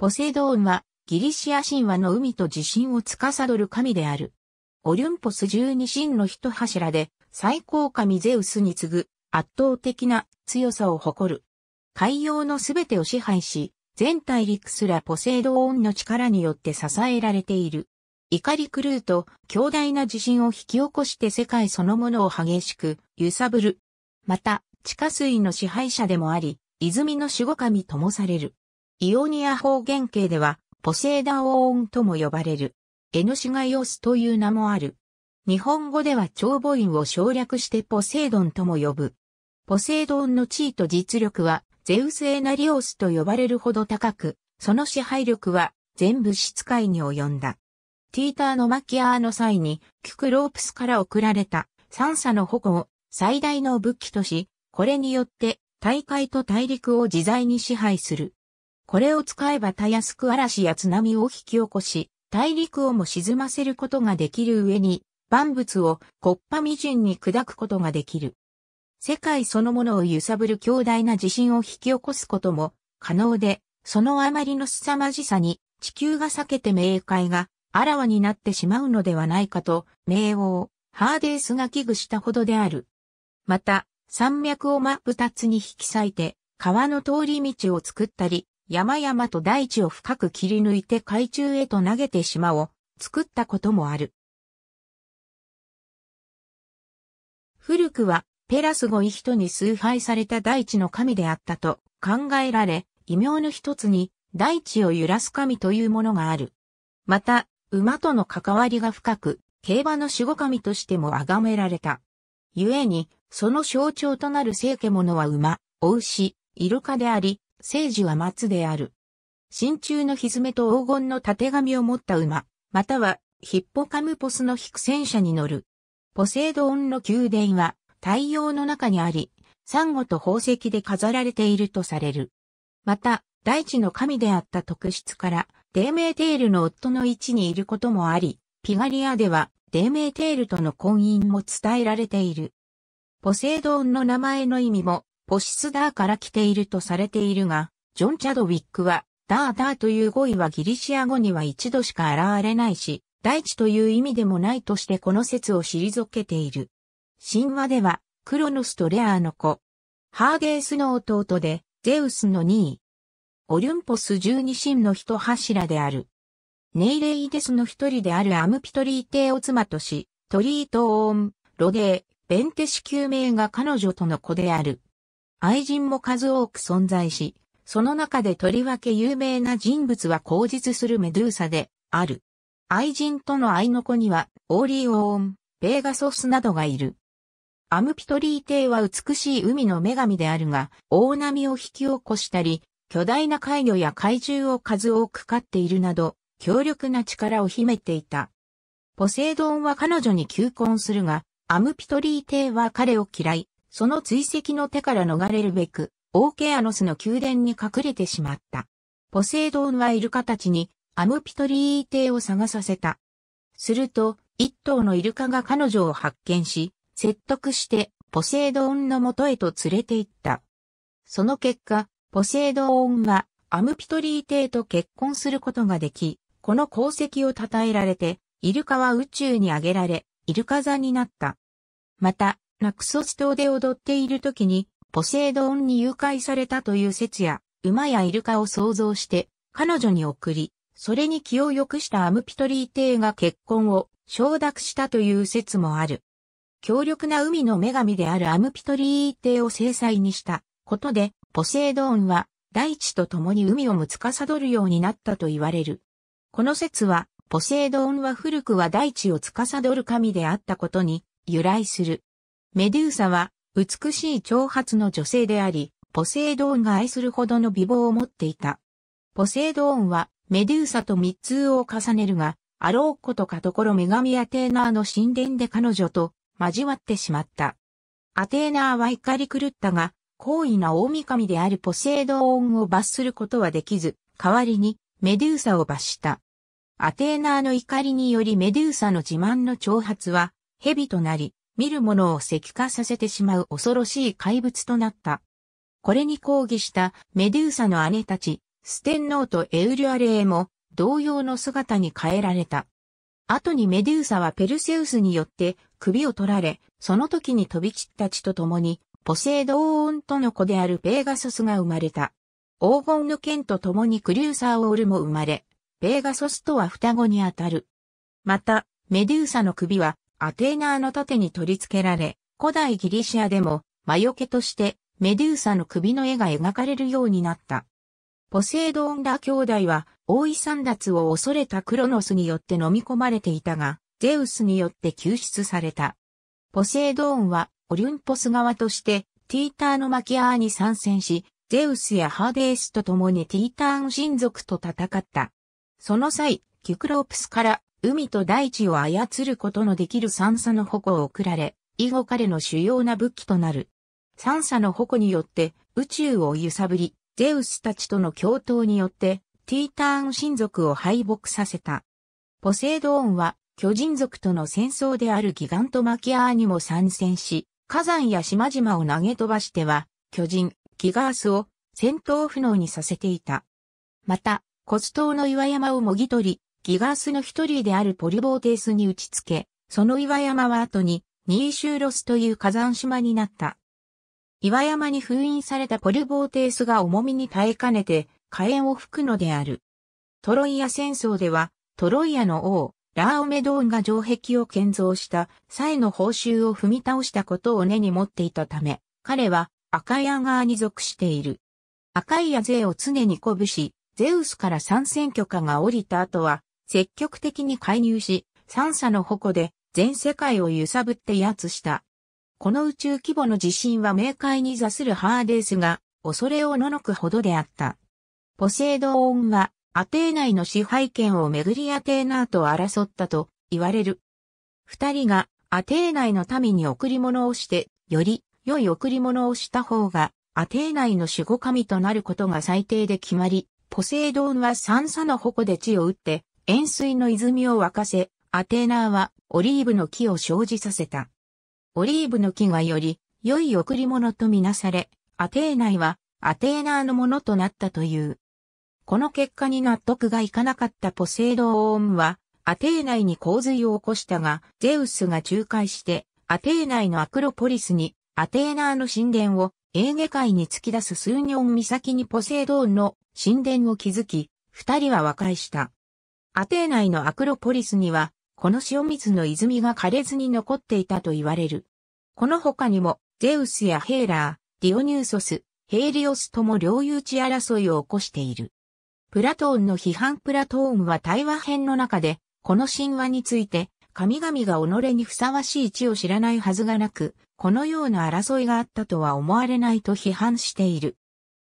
ポセイドーンはギリシア神話の海と地震を司る神である。オリュンポス十二神の一柱で最高神ゼウスに次ぐ圧倒的な強さを誇る。海洋のすべてを支配し、全大陸すらポセイドーンの力によって支えられている。怒り狂うと強大な地震を引き起こして世界そのものを激しく揺さぶる。また、地下水の支配者でもあり、泉の守護神ともされる。イオニア方言形では、ポセイダオーンとも呼ばれる、エヌシガヨスという名もある。日本語では長母音を省略してポセイドンとも呼ぶ。ポセイドンの地位と実力は、ゼウス・エナリオスと呼ばれるほど高く、その支配力は、全部質界に及んだ。ティーターのマキアーの際に、キュクロープスから送られた、三叉の矛を最大の武器とし、これによって、大海と大陸を自在に支配する。これを使えばたやすく嵐や津波を引き起こし、大陸をも沈ませることができる上に、万物をこっぱみじんに砕くことができる。世界そのものを揺さぶる強大な地震を引き起こすことも可能で、そのあまりの凄まじさに地球が裂けて冥界があらわになってしまうのではないかと、冥王、ハーデースが危惧したほどである。また、山脈を真っ二つに引き裂いて、川の通り道を作ったり、山々と大地を深く切り抜いて海中へと投げて島を作ったこともある。古くはペラスゴイ人に崇拝された大地の神であったと考えられ、異名の一つに大地を揺らす神というものがある。また、馬との関わりが深く、競馬の守護神としても崇められた。故に、その象徴となる聖家者は馬、お牛、イルカであり、聖樹は松である。真鍮のひずめと黄金の縦紙を持った馬、またはヒッポカムポスの引く戦車に乗る。ポセイドンの宮殿は太陽の中にあり、サンゴと宝石で飾られているとされる。また、大地の神であった特質から、デーメーテールの夫の位置にいることもあり、ピガリアではデーメーテールとの婚姻も伝えられている。ポセイドンの名前の意味もポシスダーから来ているとされているが、ジョン・チャドウィックは、ダーダーという語彙はギリシア語には一度しか現れないし、大地という意味でもないとしてこの説を退けている。神話では、クロノスとレアーの子。ハーゲースの弟で、ゼウスの2位。オリュンポス十二神の一柱である。ネイレイデスの一人であるアムピトリー帝を妻とし、トリートオーン、ロデー、ベンテシ宮名が彼女との子である。愛人も数多く存在し、その中でとりわけ有名な人物は口実するメドゥーサである。愛人との愛の子には、オーリーオーン、ベーガソスなどがいる。アムピトリー帝は美しい海の女神であるが、大波を引き起こしたり、巨大な怪魚や怪獣を数多く飼っているなど、強力な力を秘めていた。ポセイドンは彼女に求婚するが、アムピトリー帝は彼を嫌い、その追跡の手から逃れるべく、オーケアノスの宮殿に隠れてしまった。ポセイドンはイルカたちにアムピトリー帝を探させた。すると、一頭のイルカが彼女を発見し、説得してポセイドンの元へと連れて行った。その結果、ポセイドンはアムピトリー帝と結婚することができ、この功績を称えられて、イルカは宇宙にあげられ、イルカ座になった。また、ナクソス島で踊っている時に、ポセイドンに誘拐されたという説や、馬やイルカを想像して、彼女に送り、それに気を良くしたアムピトリー帝が結婚を承諾したという説もある。強力な海の女神であるアムピトリー帝を制裁にしたことで、ポセイドーンは大地と共に海をも司るようになったと言われる。この説は、ポセイドーンは古くは大地を司る神であったことに由来する。メデューサは、美しい長髪の女性であり、ポセイドーンが愛するほどの美貌を持っていた。ポセイドーンは、メデューサと密通を重ねるが、あろうことかところ女神アテーナーの神殿で彼女と交わってしまった。アテーナーは怒り狂ったが、高位な大神であるポセイドーンを罰することはできず、代わりにメデューサを罰した。アテーナーの怒りによりメデューサの自慢の挑発は蛇となり、見る者を石化させてしまう恐ろしい怪物となった。これに抗議したメデューサの姉たち、ステンノーとエウリュアレーも同様の姿に変えられた。後にメデューサはペルセウスによって首を取られ、その時に飛び散った血と共に、ポセイドーンとの子であるペーガソスが生まれた。黄金の剣と共にクリューサーオールも生まれ、ペーガソスとは双子にあたる。また、メデューサの首はアテーナーの盾に取り付けられ、古代ギリシアでも魔除けとしてメデューサの首の絵が描かれるようになった。ポセイドンラ兄弟は大井三奪を恐れたクロノスによって飲み込まれていたが、ゼウスによって救出された。ポセイドーンはオリュンポス側としてティーターのマキアーに参戦し、ゼウスやハーデースと共にティーターン親族と戦った。その際、キュクロープスから海と大地を操ることのできる三叉の矛を贈られ、以後彼の主要な武器となる。三叉の矛によって宇宙を揺さぶり、ゼウスたちとの共闘によってティーターン親族を敗北させた。ポセイドーンは巨人族との戦争であるギガントマキアーにも参戦し、火山や島々を投げ飛ばしては、巨人、ギガースを戦闘不能にさせていた。また、コス島の岩山をもぎ取り、ギガースの一人であるポリボーテースに打ち付け、その岩山は後にニーシューロスという火山島になった。岩山に封印されたポリボーテースが重みに耐えかねて火炎を吹くのである。トロイア戦争では、トロイアの王、ラーオメドーンが城壁を建造した際の報酬を踏み倒したことを根に持っていたため、彼は赤いイ側に属している。赤い矢ア勢を常に鼓舞し、ゼウスから参戦許可が降りた後は、積極的に介入し、三叉の矛で全世界を揺さぶって威圧した。この宇宙規模の地震は明快に座するハーデースが恐れをののくほどであった。ポセイドーンはアテー内の支配権をめぐりアテーナーと争ったと言われる。二人がアテー内の民に贈り物をして、より良い贈り物をした方がアテー内の守護神となることが最低で決まり、ポセイドーンは三叉の矛で地を打って塩水の泉を沸かせ、アテーナーはオリーブの木を生じさせた。オリーブの木がより良い贈り物とみなされ、アテーナイはアテーナーのものとなったという。この結果に納得がいかなかったポセイドオーンは、アテーナイに洪水を起こしたが、ゼウスが仲介して、アテーナイのアクロポリスに、アテーナーの神殿を、エーゲ海に突き出すスーニョン岬にポセイドーンの神殿を築き、二人は和解した。アテー内のアクロポリスには、この塩水の泉が枯れずに残っていたと言われる。この他にも、ゼウスやヘーラー、ディオニューソス、ヘイリオスとも領有地争いを起こしている。プラトーンの批判プラトーンは対話編の中で、この神話について、神々が己にふさわしい地を知らないはずがなく、このような争いがあったとは思われないと批判している。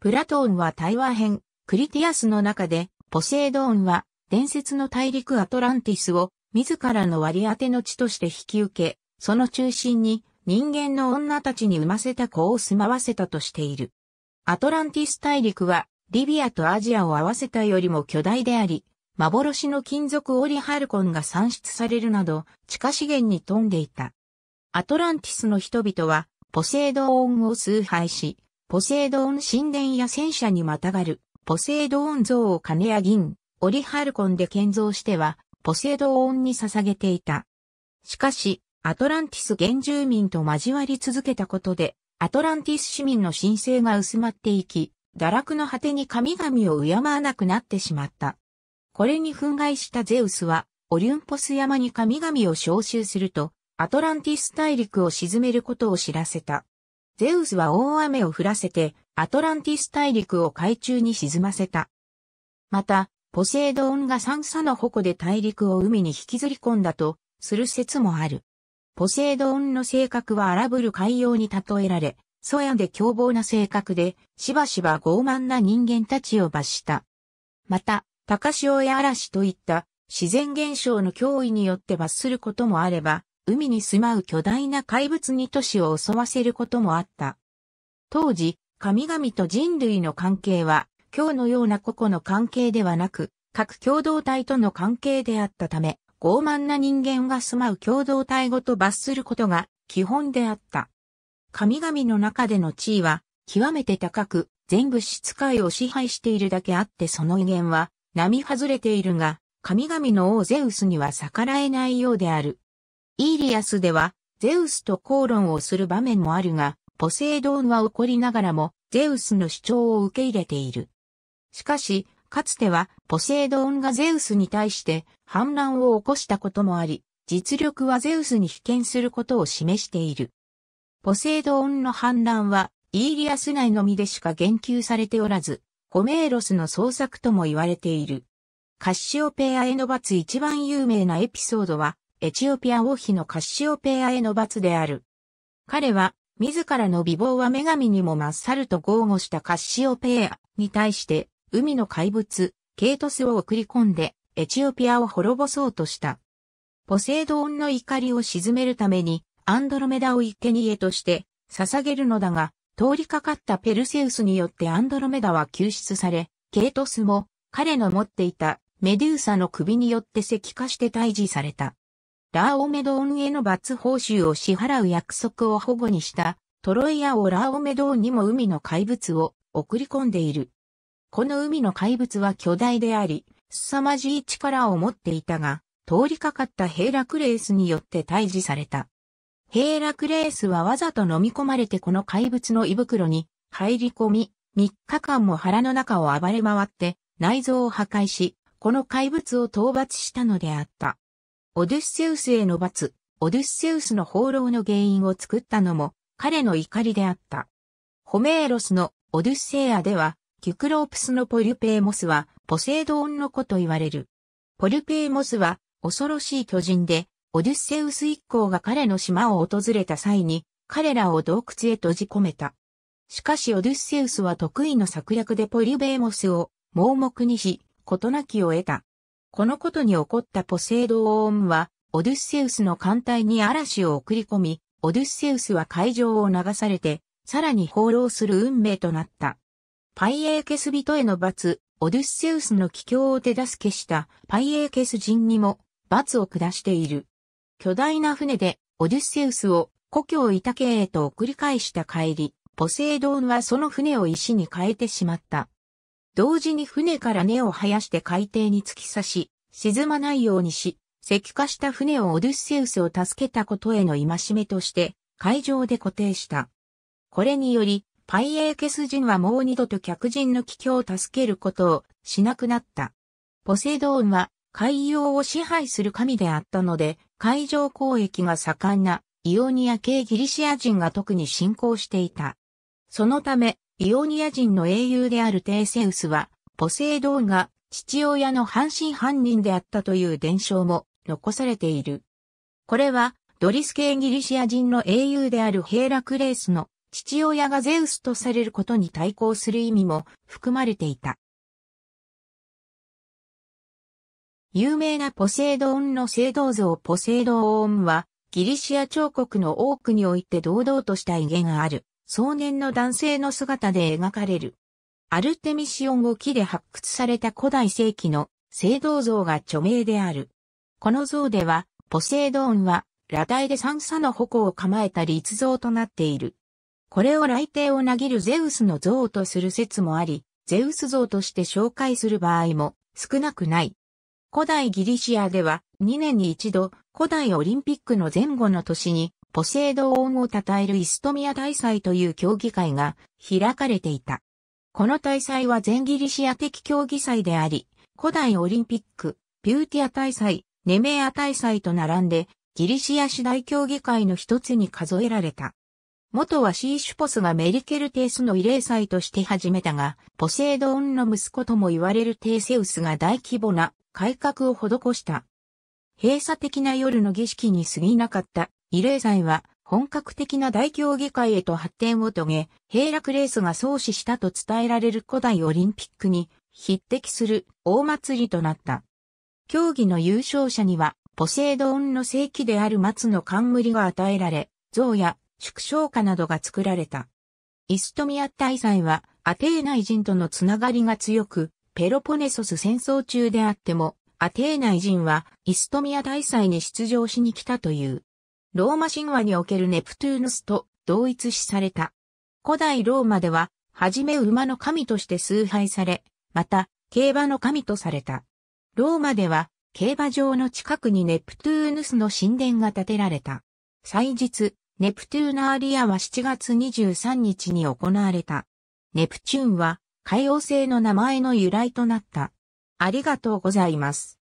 プラトーンは対話編、クリティアスの中で、ポセイドーンは伝説の大陸アトランティスを自らの割り当ての地として引き受け、その中心に人間の女たちに産ませた子を住まわせたとしている。アトランティス大陸はリビアとアジアを合わせたよりも巨大であり、幻の金属オリハルコンが産出されるなど地下資源に富んでいた。アトランティスの人々はポセイドオンを崇拝し、ポセイドオン神殿や戦車にまたがるポセイドオン像を金や銀、オリハルコンで建造しては、ポセイドーンに捧げていた。しかし、アトランティス原住民と交わり続けたことで、アトランティス市民の申請が薄まっていき、堕落の果てに神々を敬わなくなってしまった。これに憤慨したゼウスは、オリュンポス山に神々を召集すると、アトランティス大陸を沈めることを知らせた。ゼウスは大雨を降らせて、アトランティス大陸を海中に沈ませた。また、ポセイドンが三叉の矛で大陸を海に引きずり込んだとする説もある。ポセイドンの性格は荒ぶる海洋に例えられ、粗野で凶暴な性格で、しばしば傲慢な人間たちを罰した。また、高潮や嵐といった自然現象の脅威によって罰することもあれば、海に住まう巨大な怪物に都市を襲わせることもあった。当時、神々と人類の関係は今日のような個々の関係ではなく、各共同体との関係であったため、傲慢な人間が住まう共同体ごと罰することが基本であった。神々の中での地位は極めて高く、全部質界を支配しているだけあってその威厳は並外れているが、神々の王ゼウスには逆らえないようである。イーリアスでは、ゼウスと口論をする場面もあるが、ポセイドンは怒りながらも、ゼウスの主張を受け入れている。しかし、かつてはポセイドンがゼウスに対して反乱を起こしたこともあり、実力はゼウスに被験することを示している。ポセイドンの反乱はイーリアス内のみでしか言及されておらず、ホメーロスの創作とも言われている。カッシオペアへの罰一番有名なエピソードは、エチオピア王妃のカッシオペアへの罰である。彼は、自らの美貌は女神にも勝ると豪語したカッシオペアに対して、海の怪物、ケイトスを送り込んで、エチオピアを滅ぼそうとした。ポセイドンの怒りを鎮めるために、アンドロメダを生贄として、捧げるのだが、通りかかったペルセウスによってアンドロメダは救出され、ケイトスも、彼の持っていたメデューサの首によって石化して退治された。ラーオメドーンへの罰報酬を支払う約束を保護にした、トロイアをラーオメドーンにも海の怪物を送り込んでいる。この海の怪物は巨大であり、凄まじい力を持っていたが、通りかかったヘイラクレースによって退治された。ヘイラクレースはわざと飲み込まれてこの怪物の胃袋に入り込み、3日間も腹の中を暴れ回って内臓を破壊し、この怪物を討伐したのであった。オデュッセウスへの罰、オデュッセウスの放浪の原因を作ったのも彼の怒りであった。ホメーロスのオデュッセイアではキュクロープスのポリュペーモスは、ポセイドオンの子と言われる。ポリュペーモスは、恐ろしい巨人で、オデュッセウス一行が彼の島を訪れた際に、彼らを洞窟へ閉じ込めた。しかしオデュッセウスは得意の策略でポリュペーモスを盲目にし、事なきを得た。このことに起こったポセイドオンは、オデュッセウスの艦隊に嵐を送り込み、オデュッセウスは海上を流されて、さらに放浪する運命となった。パイエーケス人への罰、オデュッセウスの帰郷を手助けしたパイエーケス人にも罰を下している。巨大な船でオデュッセウスを故郷イタケへと送り返した帰り、ポセイドンはその船を石に変えてしまった。同時に船から根を生やして海底に突き刺し、沈まないようにし、石化した船をオデュッセウスを助けたことへの戒めとして、海上で固定した。これにより、パイエーケス人はもう二度と客人の帰郷を助けることをしなくなった。ポセイドーンは海洋を支配する神であったので、海上交易が盛んなイオニア系ギリシア人が特に信仰していた。そのため、イオニア人の英雄であるテーセウスは、ポセイドーンが父親の半身犯人であったという伝承も残されている。これは、ドリス系ギリシア人の英雄であるヘイラクレースの父親がゼウスとされることに対抗する意味も含まれていた。有名なポセイドンの聖堂像ポセイドーンは、ギリシア彫刻の多くにおいて堂々とした威厳がある、壮年の男性の姿で描かれる。アルテミシオンを木で発掘された古代世紀の聖堂像が著名である。この像では、ポセイドーンは、裸体で三叉の矛を構えた立像となっている。これを雷帝をなぎるゼウスの像とする説もあり、ゼウス像として紹介する場合も少なくない。古代ギリシアでは2年に一度古代オリンピックの前後の年にポセイドーンを称えるイストミア大祭という競技会が開かれていた。この大祭は全ギリシア的競技祭であり、古代オリンピック、ピューティア大祭、ネメア大祭と並んでギリシア次第競技会の一つに数えられた。元はシーシュポスがメリケルテイスの慰霊祭として始めたが、ポセイドンの息子とも言われるテイセウスが大規模な改革を施した。閉鎖的な夜の儀式に過ぎなかった慰霊祭は本格的な大競技会へと発展を遂げ、ヘイラクレースが創始したと伝えられる古代オリンピックに匹敵する大祭りとなった。競技の優勝者にはポセイドンの正規である松の冠が与えられ、像や縮小化などが作られた。イストミア大祭はアテーナイ人とのつながりが強く、ペロポネソス戦争中であっても、アテーナイ人はイストミア大祭に出場しに来たという。ローマ神話におけるネプトゥーヌスと同一視された。古代ローマでは、はじめ馬の神として崇拝され、また、競馬の神とされた。ローマでは、競馬場の近くにネプトゥーヌスの神殿が建てられた。祭日、ネプトゥーナーリアは7月23日に行われた。ネプチューンは海王星の名前の由来となった。ありがとうございます。